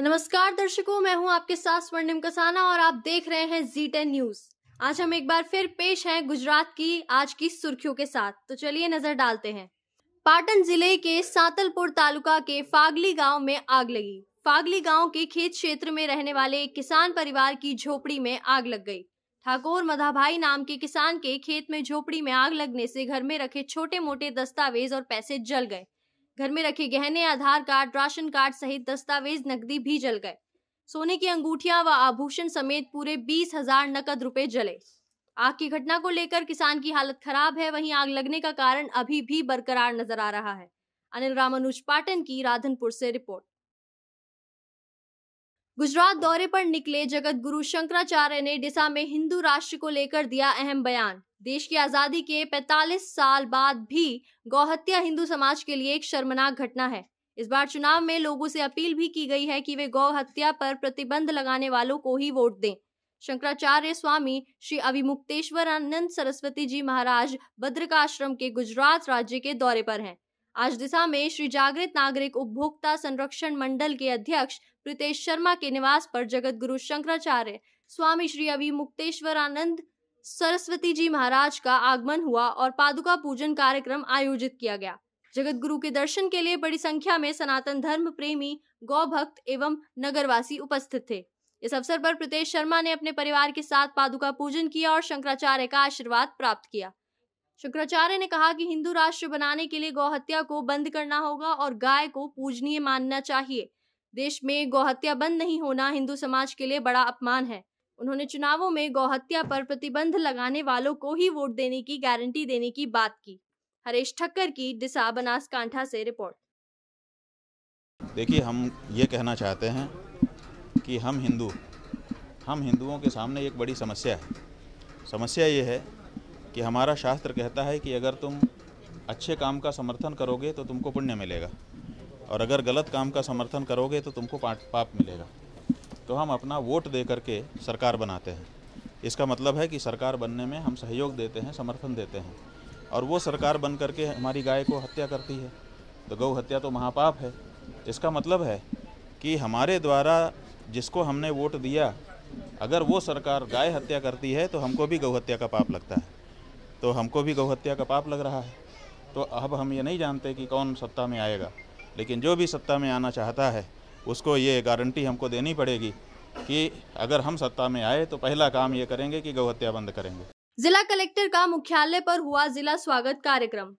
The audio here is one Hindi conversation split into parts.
नमस्कार दर्शकों मैं हूं आपके साथ स्वर्णिम कसाना और आप देख रहे हैं जी टेन न्यूज आज हम एक बार फिर पेश हैं गुजरात की आज की सुर्खियों के साथ तो चलिए नजर डालते हैं पाटन जिले के सातलपुर तालुका के फागली गांव में आग लगी फागली गांव के खेत क्षेत्र में रहने वाले एक किसान परिवार की झोपड़ी में आग लग गई ठाकुर मधाभाई नाम के किसान के खेत में झोपड़ी में आग लगने से घर में रखे छोटे मोटे दस्तावेज और पैसे जल गए घर में रखे गहने आधार कार्ड राशन कार्ड सहित दस्तावेज नकदी भी जल गए सोने की अंगूठिया व आभूषण समेत पूरे बीस हजार नकद रुपए जले आग की घटना को लेकर किसान की हालत खराब है वहीं आग लगने का कारण अभी भी बरकरार नजर आ रहा है अनिल रामानुज पाटन की राधनपुर से रिपोर्ट गुजरात दौरे पर निकले जगत गुरु शंकराचार्य ने डिसा में हिंदू राष्ट्र को लेकर दिया अहम बयान देश की आजादी के 45 साल बाद भी गौहत्या हिंदू समाज के लिए एक शर्मनाक घटना है इस बार चुनाव में लोगों से अपील भी की गई है कि वे गौ हत्या पर प्रतिबंध लगाने वालों को ही वोट दें शंकराचार्य स्वामी श्री अभिमुक्तेश्वरानंद आनंद सरस्वती जी महाराज भद्रकाश्रम के गुजरात राज्य के दौरे पर हैं आज दिशा में श्री जागृत नागरिक उपभोक्ता संरक्षण मंडल के अध्यक्ष प्रीतेश शर्मा के निवास पर जगत गुरु शंकराचार्य स्वामी श्री अवि मुक्तेश्वरानंद सरस्वती जी महाराज का आगमन हुआ और पादुका पूजन कार्यक्रम आयोजित किया गया जगत गुरु के दर्शन के लिए बड़ी संख्या में सनातन धर्म प्रेमी गौ भक्त एवं नगरवासी उपस्थित थे इस अवसर पर प्रीतेश शर्मा ने अपने परिवार के साथ पादुका पूजन किया और शंकराचार्य का आशीर्वाद प्राप्त किया शुक्राचार्य ने कहा कि हिंदू राष्ट्र बनाने के लिए गौहत्या को बंद करना होगा और गाय को पूजनीय मानना चाहिए देश में गौहत्या बंद नहीं होना हिंदू समाज के लिए बड़ा अपमान है उन्होंने चुनावों में गौहत्या पर प्रतिबंध लगाने वालों को ही वोट देने की गारंटी देने की बात की हरेश ठक्कर की डिसा बनासकांठा से रिपोर्ट देखिए हम ये कहना चाहते हैं कि हम हिंदू हम हिंदुओं के सामने एक बड़ी समस्या है समस्या ये है कि हमारा शास्त्र कहता है कि अगर तुम अच्छे काम का समर्थन करोगे तो तुमको पुण्य मिलेगा और अगर गलत काम का समर्थन करोगे तो तुमको पाप मिलेगा तो हम अपना वोट दे करके सरकार बनाते हैं इसका मतलब है कि सरकार बनने में हम सहयोग देते हैं समर्थन देते हैं और वो सरकार बन करके हमारी गाय को हत्या करती है तो गौ हत्या तो महापाप है इसका मतलब है कि हमारे द्वारा जिसको हमने वोट दिया अगर वो सरकार गाय हत्या करती है तो हमको भी गौ हत्या का पाप लगता है तो हमको भी गौहत्या का पाप लग रहा है तो अब हम ये नहीं जानते कि कौन सत्ता में आएगा लेकिन जो भी सत्ता में आना चाहता है उसको ये गारंटी हमको देनी पड़ेगी कि अगर हम सत्ता में आए तो पहला काम ये करेंगे कि गौहत्या बंद करेंगे जिला कलेक्टर का मुख्यालय पर हुआ जिला स्वागत कार्यक्रम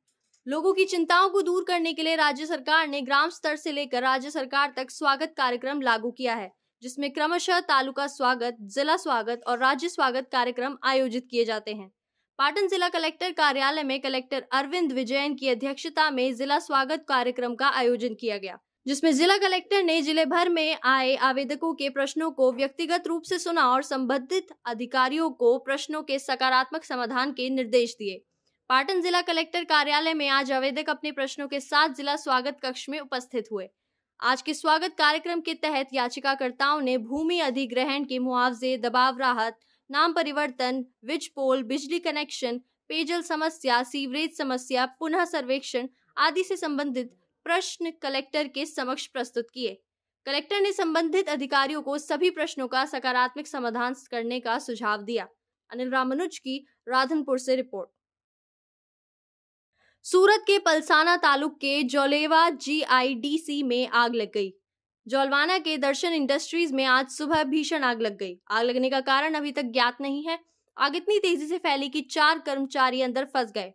लोगों की चिंताओं को दूर करने के लिए राज्य सरकार ने ग्राम स्तर से लेकर राज्य सरकार तक स्वागत कार्यक्रम लागू किया है जिसमें क्रमशः तालुका स्वागत जिला स्वागत और राज्य स्वागत कार्यक्रम आयोजित किए जाते हैं पाटन जिला कलेक्टर कार्यालय में कलेक्टर अरविंद विजयन की अध्यक्षता में जिला स्वागत कार्यक्रम का आयोजन किया गया जिसमें जिला कलेक्टर ने जिले भर में आए आवेदकों के प्रश्नों को व्यक्तिगत रूप से सुना और संबंधित अधिकारियों को प्रश्नों के सकारात्मक समाधान के निर्देश दिए पाटन जिला कलेक्टर कार्यालय में आज आवेदक अपने प्रश्नों के साथ जिला स्वागत कक्ष में उपस्थित हुए आज के स्वागत कार्यक्रम के तहत याचिकाकर्ताओं ने भूमि अधिग्रहण के मुआवजे दबाव राहत नाम परिवर्तन विज पोल बिजली कनेक्शन पेयजल समस्या सीवरेज समस्या पुनः सर्वेक्षण आदि से संबंधित प्रश्न कलेक्टर के समक्ष प्रस्तुत किए कलेक्टर ने संबंधित अधिकारियों को सभी प्रश्नों का सकारात्मक समाधान करने का सुझाव दिया अनिल रामानुज की राधनपुर से रिपोर्ट सूरत के पलसाना तालुक के जोलेवा जीआईडीसी में आग लग गई जोलवाना के दर्शन इंडस्ट्रीज में आज सुबह भीषण आग लग गई आग लगने का कारण अभी तक ज्ञात नहीं है आग इतनी तेजी से फैली कि चार कर्मचारी अंदर फंस गए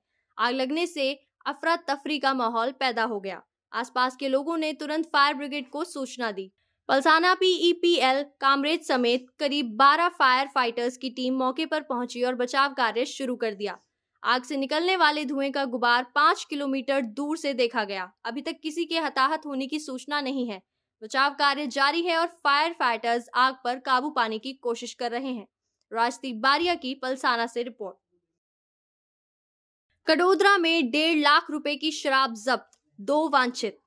आग लगने से अफरा तफरी का माहौल पैदा हो गया आसपास के लोगों ने तुरंत फायर ब्रिगेड को सूचना दी पलसाना पीईपीएल कामरेज समेत करीब 12 फायर फाइटर्स की टीम मौके पर पहुंची और बचाव कार्य शुरू कर दिया आग से निकलने वाले धुएं का गुबार पांच किलोमीटर दूर से देखा गया अभी तक किसी के हताहत होने की सूचना नहीं है बचाव कार्य जारी है और फायर फाइटर्स आग पर काबू पाने की कोशिश कर रहे हैं राजदीप बारिया की पलसाना से रिपोर्ट कटोदरा में डेढ़ लाख रुपए की शराब जब्त दो वांछित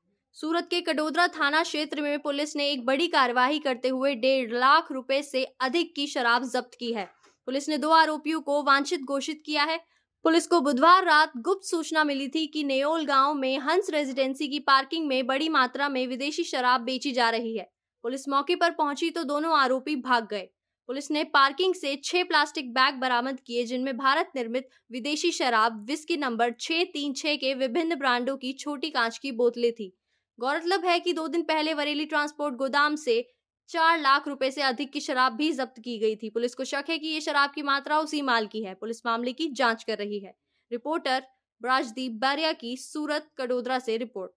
सूरत के कटोदरा थाना क्षेत्र में पुलिस ने एक बड़ी कार्यवाही करते हुए डेढ़ लाख रुपए से अधिक की शराब जब्त की है पुलिस ने दो आरोपियों को वांछित घोषित किया है पुलिस को बुधवार रात गुप्त सूचना मिली थी कि नेओल गांव में हंस रेजिडेंसी की पार्किंग में बड़ी मात्रा में विदेशी शराब बेची जा रही है पुलिस मौके पर पहुंची तो दोनों आरोपी भाग गए पुलिस ने पार्किंग से छह प्लास्टिक बैग बरामद किए जिनमें भारत निर्मित विदेशी शराब विस्की नंबर छह तीन छह के विभिन्न ब्रांडों की छोटी कांच की बोतलें थी गौरतलब है कि दो दिन पहले वरेली ट्रांसपोर्ट गोदाम से चार लाख रुपए से अधिक की शराब भी जब्त की गई थी पुलिस को शक है कि ये शराब की मात्रा उसी माल की है पुलिस मामले की जांच कर रही है रिपोर्टर राजदीप बारिया की सूरत कड़ोदरा से रिपोर्ट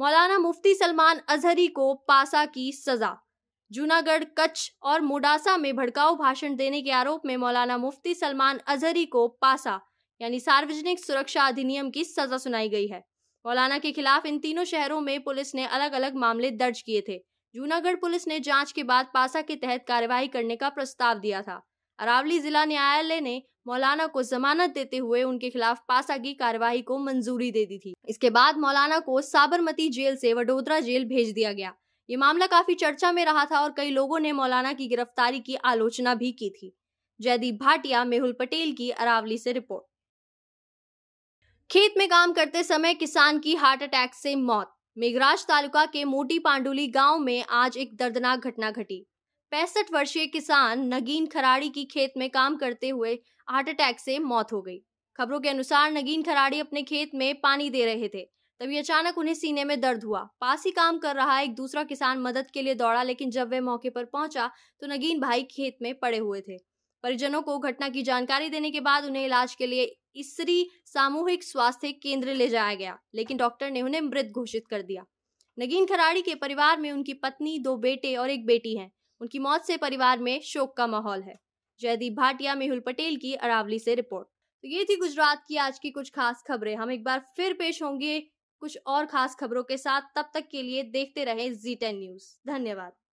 मौलाना मुफ्ती सलमान अजहरी को पासा की सजा जूनागढ़ कच्छ और मोडासा में भड़काऊ भाषण देने के आरोप में मौलाना मुफ्ती सलमान अजहरी को पासा यानी सार्वजनिक सुरक्षा अधिनियम की सजा सुनाई गई है मौलाना के खिलाफ इन तीनों शहरों में पुलिस ने अलग अलग मामले दर्ज किए थे जूनागढ़ पुलिस ने जांच के बाद पासा के तहत कार्यवाही करने का प्रस्ताव दिया था अरावली जिला न्यायालय ने मौलाना को जमानत देते हुए उनके खिलाफ पासा की कार्यवाही को मंजूरी दे दी थी इसके बाद मौलाना को साबरमती जेल से वडोदरा जेल भेज दिया गया ये मामला काफी चर्चा में रहा था और कई लोगों ने मौलाना की गिरफ्तारी की आलोचना भी की थी जयदीप भाटिया मेहुल पटेल की अरावली से रिपोर्ट खेत में काम करते समय किसान की हार्ट अटैक से मौत मेघराज तालुका के मोटी पांडुली गांव में आज एक दर्दनाक घटना घटी पैंसठ वर्षीय किसान नगीन खराड़ी की खेत में काम करते हुए हार्ट अटैक से मौत हो गई खबरों के अनुसार नगीन खराड़ी अपने खेत में पानी दे रहे थे तभी अचानक उन्हें सीने में दर्द हुआ पास ही काम कर रहा एक दूसरा किसान मदद के लिए दौड़ा लेकिन जब वह मौके पर पहुंचा तो नगीन भाई खेत में पड़े हुए थे परिजनों को घटना की जानकारी देने के बाद उन्हें इलाज के लिए इसरी सामूहिक स्वास्थ्य केंद्र ले जाया गया लेकिन डॉक्टर ने उन्हें मृत घोषित कर दिया नगीन खराड़ी के परिवार में उनकी पत्नी दो बेटे और एक बेटी हैं उनकी मौत से परिवार में शोक का माहौल है जयदीप भाटिया मेहुल पटेल की अरावली से रिपोर्ट तो ये थी गुजरात की आज की कुछ खास खबरें हम एक बार फिर पेश होंगे कुछ और खास खबरों के साथ तब तक के लिए देखते रहे जी टेन न्यूज धन्यवाद